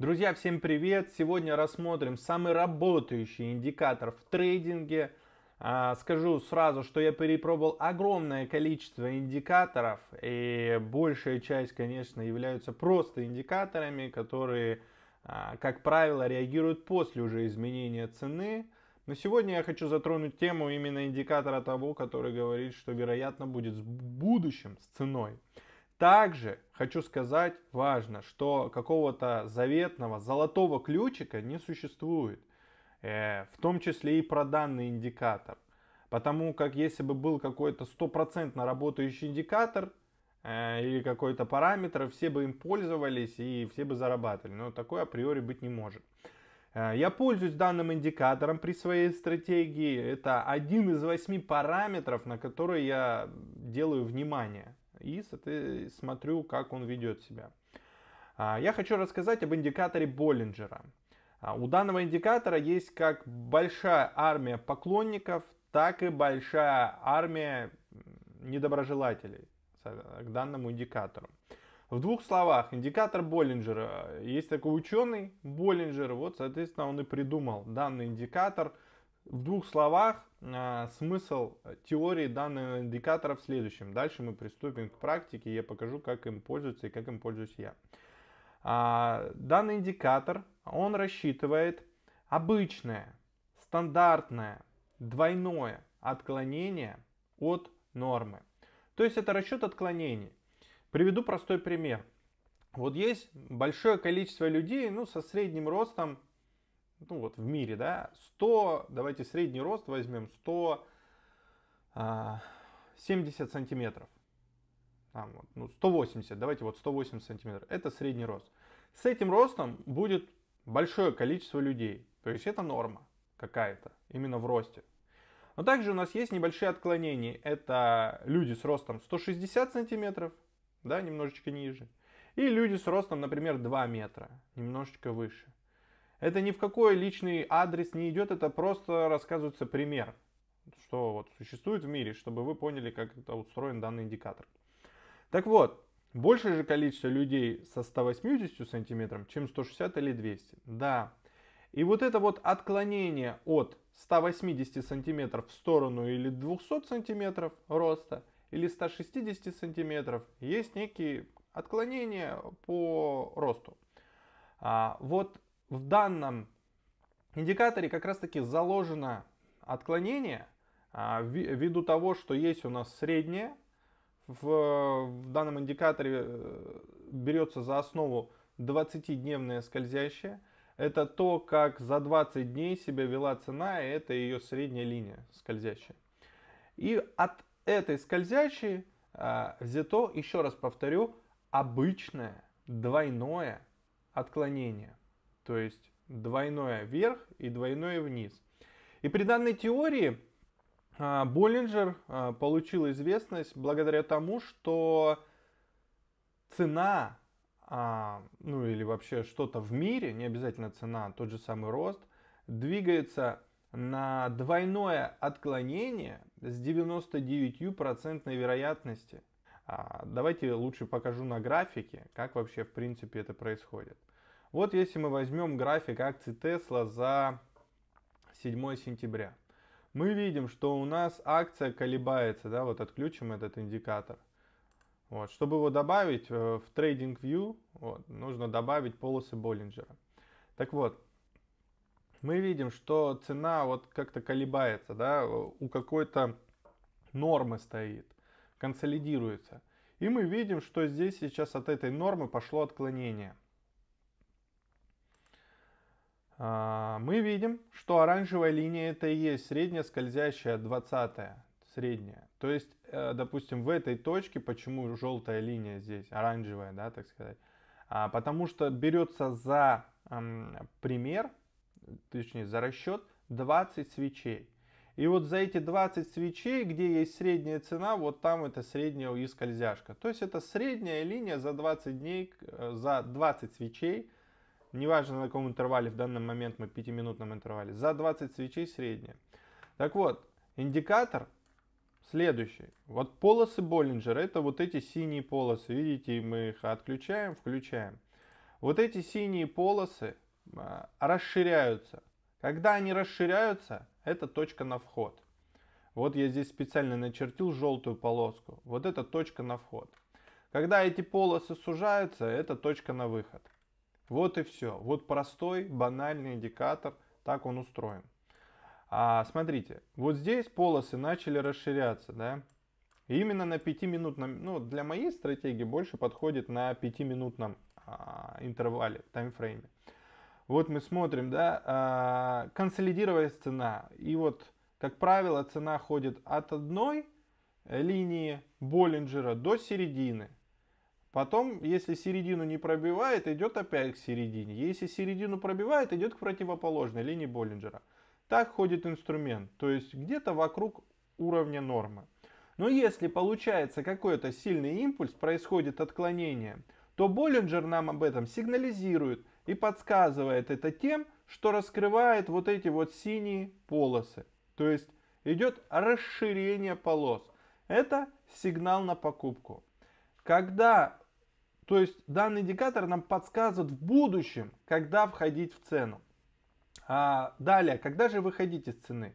Друзья, всем привет! Сегодня рассмотрим самый работающий индикатор в трейдинге. А, скажу сразу, что я перепробовал огромное количество индикаторов, и большая часть, конечно, являются просто индикаторами, которые, а, как правило, реагируют после уже изменения цены. Но сегодня я хочу затронуть тему именно индикатора того, который говорит, что вероятно будет в будущем с ценой. Также хочу сказать важно, что какого-то заветного золотого ключика не существует, э, в том числе и про данный индикатор. Потому как если бы был какой-то стопроцентно работающий индикатор э, или какой-то параметр, все бы им пользовались и все бы зарабатывали. Но такое априори быть не может. Э, я пользуюсь данным индикатором при своей стратегии. Это один из восьми параметров, на которые я делаю внимание и смотрю, как он ведет себя. А, я хочу рассказать об индикаторе Боллинджера. А, у данного индикатора есть как большая армия поклонников, так и большая армия недоброжелателей к данному индикатору. В двух словах, индикатор Боллинджера. Есть такой ученый Боллинджер, вот, соответственно, он и придумал данный индикатор. В двух словах а, смысл теории данных индикаторов в следующем. Дальше мы приступим к практике, я покажу, как им пользуются и как им пользуюсь я. А, данный индикатор, он рассчитывает обычное, стандартное, двойное отклонение от нормы. То есть это расчет отклонений. Приведу простой пример. Вот есть большое количество людей ну, со средним ростом ну вот в мире, да, 100, давайте средний рост возьмем, 170 а, сантиметров. Там, вот, ну, 180, давайте вот 180 сантиметров. Это средний рост. С этим ростом будет большое количество людей. То есть это норма какая-то, именно в росте. Но также у нас есть небольшие отклонения. Это люди с ростом 160 сантиметров, да, немножечко ниже. И люди с ростом, например, 2 метра, немножечко выше. Это ни в какой личный адрес не идет, это просто рассказывается пример, что вот существует в мире, чтобы вы поняли, как это устроен данный индикатор. Так вот, большее же количество людей со 180 сантиметром, чем 160 или 200. Да. И вот это вот отклонение от 180 сантиметров в сторону или 200 сантиметров роста или 160 сантиметров есть некие отклонения по росту. А вот в данном индикаторе как раз таки заложено отклонение а, ввиду того, что есть у нас среднее. В, в данном индикаторе э, берется за основу 20-дневное скользящее. Это то, как за 20 дней себя вела цена, и это ее средняя линия скользящая. И от этой скользящей а, взято, еще раз повторю, обычное двойное отклонение то есть двойное вверх и двойное вниз. И при данной теории а, Боллинджер а, получил известность благодаря тому, что цена, а, ну или вообще что-то в мире, не обязательно цена, тот же самый рост, двигается на двойное отклонение с 99% вероятности. Давайте лучше покажу на графике, как вообще в принципе это происходит. Вот если мы возьмем график акций Tesla за 7 сентября, мы видим, что у нас акция колебается, да, вот отключим этот индикатор. Вот, чтобы его добавить э, в Trading View, вот, нужно добавить полосы Боллинджера. Так вот, мы видим, что цена вот как-то колебается, да, у какой-то нормы стоит, консолидируется. И мы видим, что здесь сейчас от этой нормы пошло отклонение. А, мы видим, что оранжевая линия это и есть средняя скользящая 20 средняя. То есть, э, допустим, в этой точке, почему желтая линия здесь, оранжевая, да, так сказать, а, потому что берется за пример, точнее, за расчет 20 свечей. И вот за эти 20 свечей, где есть средняя цена, вот там это средняя и скользяшка. То есть это средняя линия за 20 дней, э, за 20 свечей неважно на каком интервале, в данный момент мы пятиминутном интервале, за 20 свечей средняя. Так вот, индикатор следующий. Вот полосы Боллинджера, это вот эти синие полосы, видите, мы их отключаем, включаем. Вот эти синие полосы а, расширяются. Когда они расширяются, это точка на вход. Вот я здесь специально начертил желтую полоску. Вот это точка на вход. Когда эти полосы сужаются, это точка на выход. Вот и все. Вот простой, банальный индикатор, так он устроен. А, смотрите, вот здесь полосы начали расширяться, да? именно на 5-минутном, ну, для моей стратегии больше подходит на 5-минутном а, интервале, таймфрейме. Вот мы смотрим, да, а, консолидировалась цена. И вот, как правило, цена ходит от одной линии Боллинджера до середины. Потом, если середину не пробивает, идет опять к середине. Если середину пробивает, идет к противоположной линии Боллинджера. Так ходит инструмент, то есть где-то вокруг уровня нормы. Но если получается какой-то сильный импульс, происходит отклонение, то Боллинджер нам об этом сигнализирует и подсказывает это тем, что раскрывает вот эти вот синие полосы. То есть идет расширение полос. Это сигнал на покупку. Когда то есть данный индикатор нам подсказывает в будущем, когда входить в цену. А далее, когда же выходить из цены?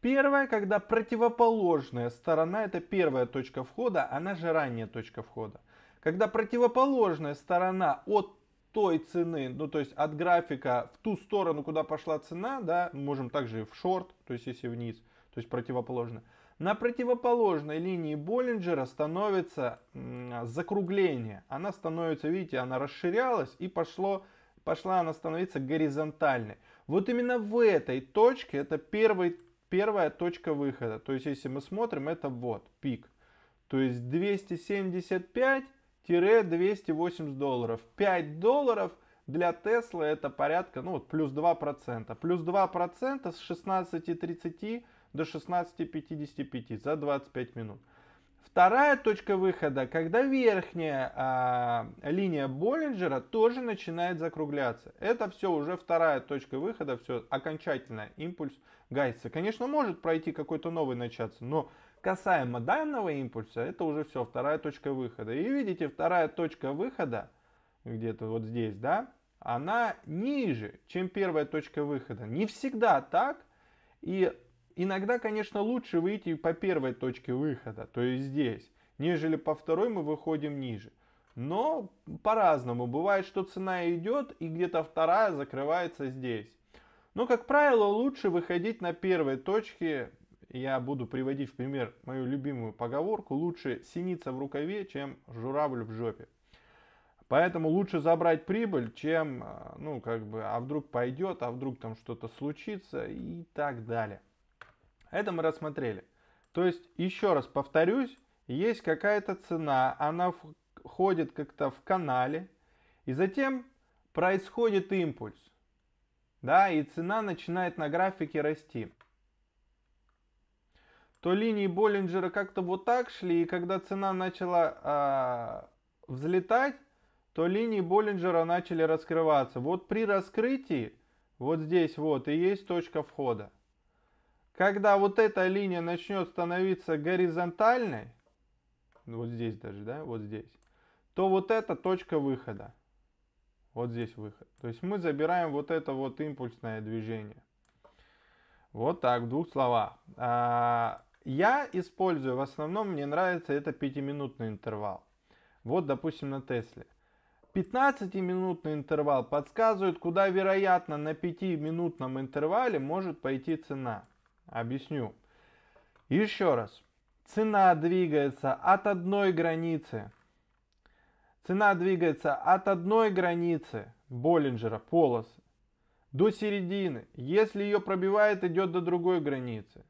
Первое, когда противоположная сторона, это первая точка входа, она же ранняя точка входа. Когда противоположная сторона от той цены, ну то есть от графика в ту сторону, куда пошла цена, да, можем также в шорт, то есть если вниз, то есть противоположно, на противоположной линии Боллинджера становится закругление. Она становится, видите, она расширялась и пошло, пошла она становиться горизонтальной. Вот именно в этой точке, это первый, первая точка выхода. То есть, если мы смотрим, это вот пик. То есть 275-280 долларов. 5 долларов для Тесла это порядка, ну, вот плюс 2%. Плюс 2% с 16,30 до 16.55 за 25 минут. Вторая точка выхода, когда верхняя а, линия Боллинджера тоже начинает закругляться. Это все уже вторая точка выхода, все окончательно импульс гасится. Конечно, может пройти какой-то новый начаться, но касаемо данного импульса, это уже все вторая точка выхода. И видите, вторая точка выхода, где-то вот здесь, да, она ниже, чем первая точка выхода. Не всегда так. И Иногда, конечно, лучше выйти по первой точке выхода, то есть здесь, нежели по второй мы выходим ниже. Но по-разному. Бывает, что цена идет, и где-то вторая закрывается здесь. Но, как правило, лучше выходить на первой точке. Я буду приводить в пример мою любимую поговорку. Лучше синица в рукаве, чем журавль в жопе. Поэтому лучше забрать прибыль, чем, а, ну, как бы, а вдруг пойдет, а вдруг там что-то случится и так далее. Это мы рассмотрели. То есть, еще раз повторюсь, есть какая-то цена, она ходит как-то в канале, и затем происходит импульс. Да, и цена начинает на графике расти. То линии Боллинджера как-то вот так шли, и когда цена начала э, взлетать, то линии Боллинджера начали раскрываться. Вот при раскрытии, вот здесь вот, и есть точка входа когда вот эта линия начнет становиться горизонтальной, ну, вот здесь даже, да, вот здесь, то вот эта точка выхода. Вот здесь выход. То есть мы забираем вот это вот импульсное движение. Вот так, в двух словах. А, я использую, в основном мне нравится это 5-минутный интервал. Вот, допустим, на Тесле. 15-минутный интервал подсказывает, куда, вероятно, на 5-минутном интервале может пойти цена. Объясню. Еще раз. Цена двигается от одной границы. Цена двигается от одной границы Боллинджера, полосы, до середины. Если ее пробивает, идет до другой границы.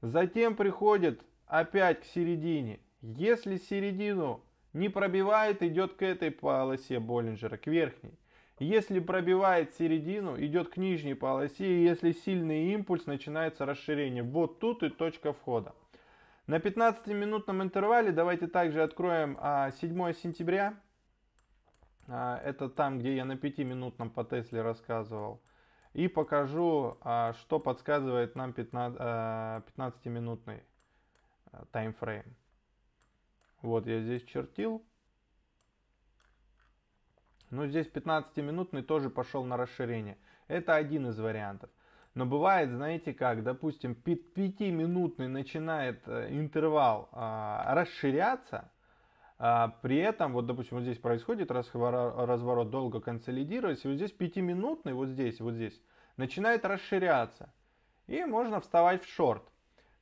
Затем приходит опять к середине. Если середину не пробивает, идет к этой полосе Боллинджера, к верхней. Если пробивает середину, идет к нижней полосе, и если сильный импульс, начинается расширение. Вот тут и точка входа. На 15-минутном интервале давайте также откроем 7 а, сентября. А, это там, где я на 5-минутном по Тесле рассказывал. И покажу, а, что подсказывает нам 15-минутный таймфрейм. Вот я здесь чертил. Но ну, здесь 15-минутный тоже пошел на расширение. Это один из вариантов. Но бывает, знаете как, допустим, 5-минутный начинает э, интервал а, расширяться, а, при этом, вот, допустим, вот здесь происходит разворот, долго консолидировать, и вот здесь 5-минутный, вот здесь, вот здесь, начинает расширяться. И можно вставать в шорт.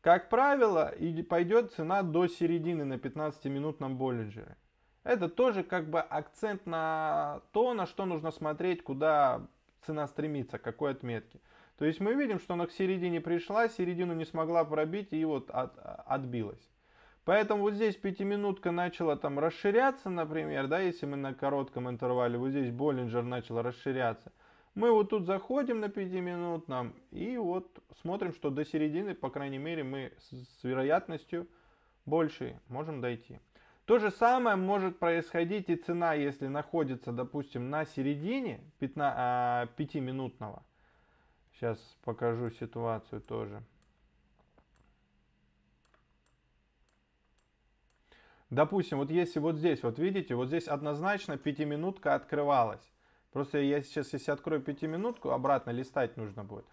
Как правило, и пойдет цена до середины на 15-минутном Боллинджере. Это тоже как бы акцент на то, на что нужно смотреть, куда цена стремится, какой отметки. То есть мы видим, что она к середине пришла, середину не смогла пробить и вот от, отбилась. Поэтому вот здесь пятиминутка начала там расширяться, например, да, если мы на коротком интервале, вот здесь Боллинджер начал расширяться. Мы вот тут заходим на 5 минут нам и вот смотрим, что до середины, по крайней мере, мы с вероятностью больше можем дойти. То же самое может происходить и цена, если находится, допустим, на середине 5-минутного. А, сейчас покажу ситуацию тоже. Допустим, вот если вот здесь, вот видите, вот здесь однозначно пятиминутка открывалась. Просто я сейчас, если открою пятиминутку, обратно листать нужно будет.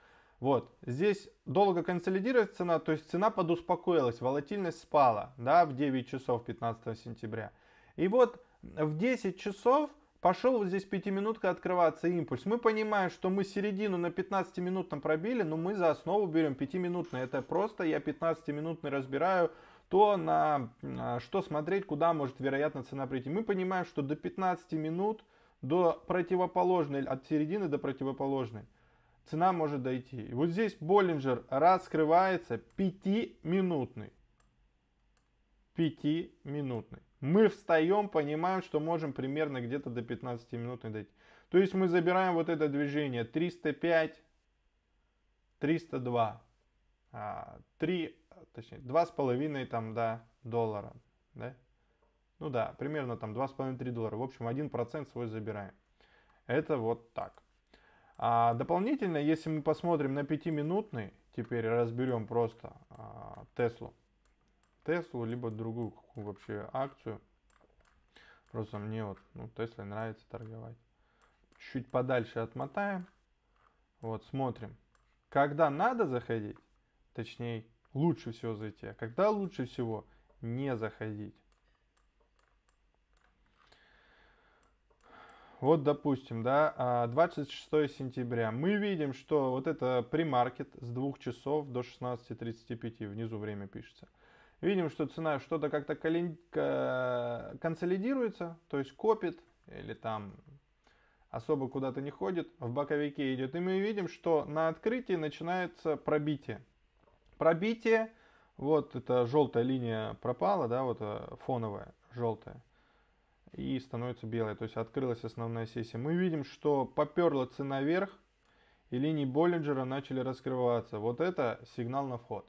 Вот, здесь долго консолидируется цена, то есть цена подуспокоилась, волатильность спала, да, в 9 часов 15 сентября. И вот в 10 часов пошел вот здесь пятиминутка открываться импульс. Мы понимаем, что мы середину на 15-минутном пробили, но мы за основу берем 5-минутный. Это просто я 15-минутный разбираю то, на а, что смотреть, куда может, вероятно, цена прийти. Мы понимаем, что до 15 минут, до противоположной, от середины до противоположной, цена может дойти. И вот здесь Боллинджер раскрывается 5 пятиминутный, 5 Мы встаем, понимаем, что можем примерно где-то до 15-минутной дойти. То есть мы забираем вот это движение 305, 302, 3, точнее, 2,5 там, да, доллара, да? Ну да, примерно там 2,5-3 доллара. В общем, 1% свой забираем. Это вот так. А дополнительно, если мы посмотрим на 5-минутный, теперь разберем просто а, Теслу. Теслу, либо другую какую вообще акцию. Просто мне вот, ну, Тесле нравится торговать. Чуть подальше отмотаем. Вот, смотрим. Когда надо заходить, точнее, лучше всего зайти. А когда лучше всего не заходить. Вот, допустим, да, 26 а, сентября. Мы видим, что вот это премаркет с 2 часов до 16.35, внизу время пишется. Видим, что цена что-то как-то консолидируется, то есть копит, или там особо куда-то не ходит, в боковике идет. И мы видим, что на открытии начинается пробитие. Пробитие, вот эта желтая линия пропала, да, вот э, фоновая, желтая и становится белой. То есть открылась основная сессия. Мы видим, что поперла цена вверх, и линии Боллинджера начали раскрываться. Вот это сигнал на вход.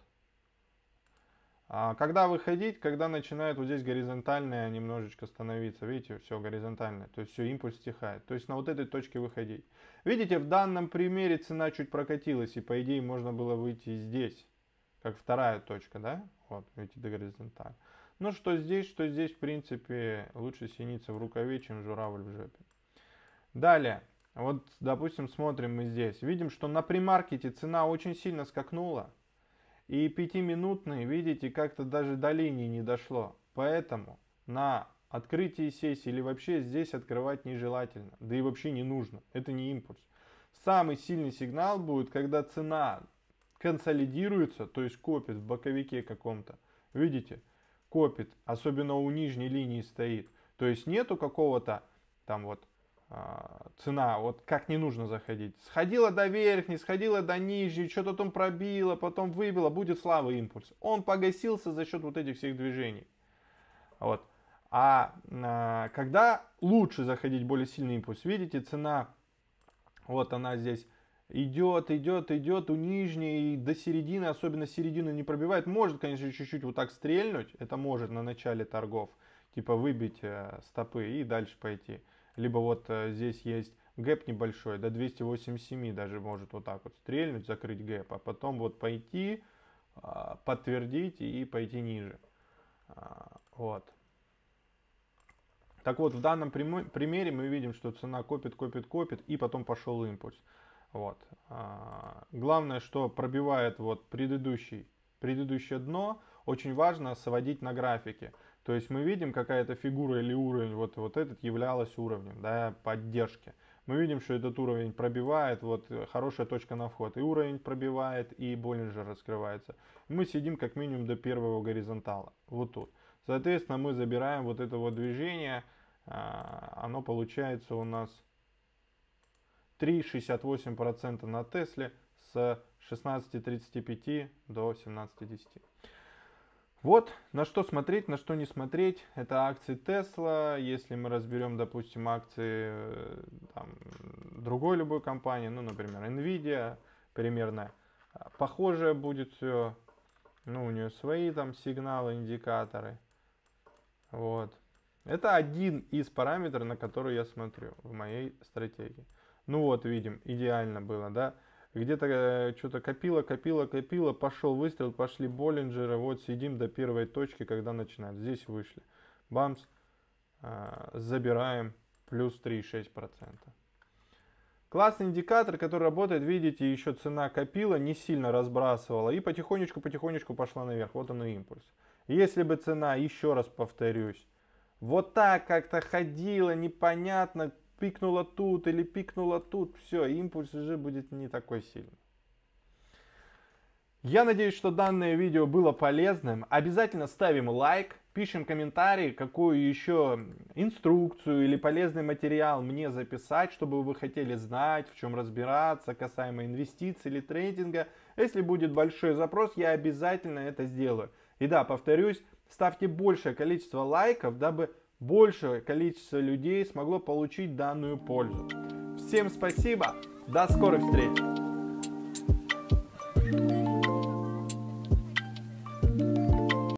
А когда выходить, когда начинает вот здесь горизонтальная немножечко становиться, видите, все горизонтальное, то есть все, импульс стихает. То есть на вот этой точке выходить. Видите, в данном примере цена чуть прокатилась, и по идее можно было выйти здесь, как вторая точка, да? Вот, видите, до горизонтали. Ну, что здесь, что здесь, в принципе, лучше синица в рукаве, чем журавль в жопе. Далее. Вот, допустим, смотрим мы здесь. Видим, что на примаркете цена очень сильно скакнула. И пятиминутный, видите, как-то даже до линии не дошло. Поэтому на открытии сессии или вообще здесь открывать нежелательно. Да и вообще не нужно. Это не импульс. Самый сильный сигнал будет, когда цена консолидируется, то есть копит в боковике каком-то. Видите? копит, особенно у нижней линии стоит. То есть нету какого-то там вот а, цена, вот как не нужно заходить. Сходила до верхней, сходила до нижней, что-то там пробила, потом выбила, будет слава импульс. Он погасился за счет вот этих всех движений. Вот. А, а когда лучше заходить более сильный импульс, видите, цена, вот она здесь идет, идет, идет у нижней до середины, особенно середину не пробивает. Может, конечно, чуть-чуть вот так стрельнуть, это может на начале торгов, типа выбить э, стопы и дальше пойти. Либо вот э, здесь есть гэп небольшой, до 287 даже может вот так вот стрельнуть, закрыть гэп, а потом вот пойти, а, подтвердить и пойти ниже. А, вот. Так вот, в данном примере мы видим, что цена копит, копит, копит, и потом пошел импульс. Вот. А, главное, что пробивает вот предыдущий, предыдущее дно, очень важно сводить на графике. То есть мы видим, какая-то фигура или уровень, вот, вот этот являлась уровнем да, поддержки. Мы видим, что этот уровень пробивает, вот э, хорошая точка на вход. И уровень пробивает, и Боллинджер раскрывается. Мы сидим как минимум до первого горизонтала, вот тут. Соответственно, мы забираем вот это вот движение, а, оно получается у нас 3,68% на Тесле с 16.35 до 17.10. Вот на что смотреть, на что не смотреть. Это акции Тесла. Если мы разберем, допустим, акции э, там, другой любой компании, ну, например, Nvidia, примерно похожее будет все. Ну, у нее свои там сигналы, индикаторы. Вот. Это один из параметров, на который я смотрю в моей стратегии. Ну вот, видим, идеально было, да? Где-то э, что-то копило, копило, копило, пошел выстрел, пошли Боллинджеры, вот сидим до первой точки, когда начинают. Здесь вышли. Бамс, а, забираем плюс 3,6%. Классный индикатор, который работает, видите, еще цена копила, не сильно разбрасывала и потихонечку-потихонечку пошла наверх. Вот он и импульс. Если бы цена, еще раз повторюсь, вот так как-то ходила, непонятно, пикнула тут или пикнула тут, все, импульс уже будет не такой сильный. Я надеюсь, что данное видео было полезным. Обязательно ставим лайк, пишем комментарий, какую еще инструкцию или полезный материал мне записать, чтобы вы хотели знать, в чем разбираться, касаемо инвестиций или трейдинга. Если будет большой запрос, я обязательно это сделаю. И да, повторюсь, ставьте большее количество лайков, дабы большее количество людей смогло получить данную пользу. Всем спасибо, до скорых встреч!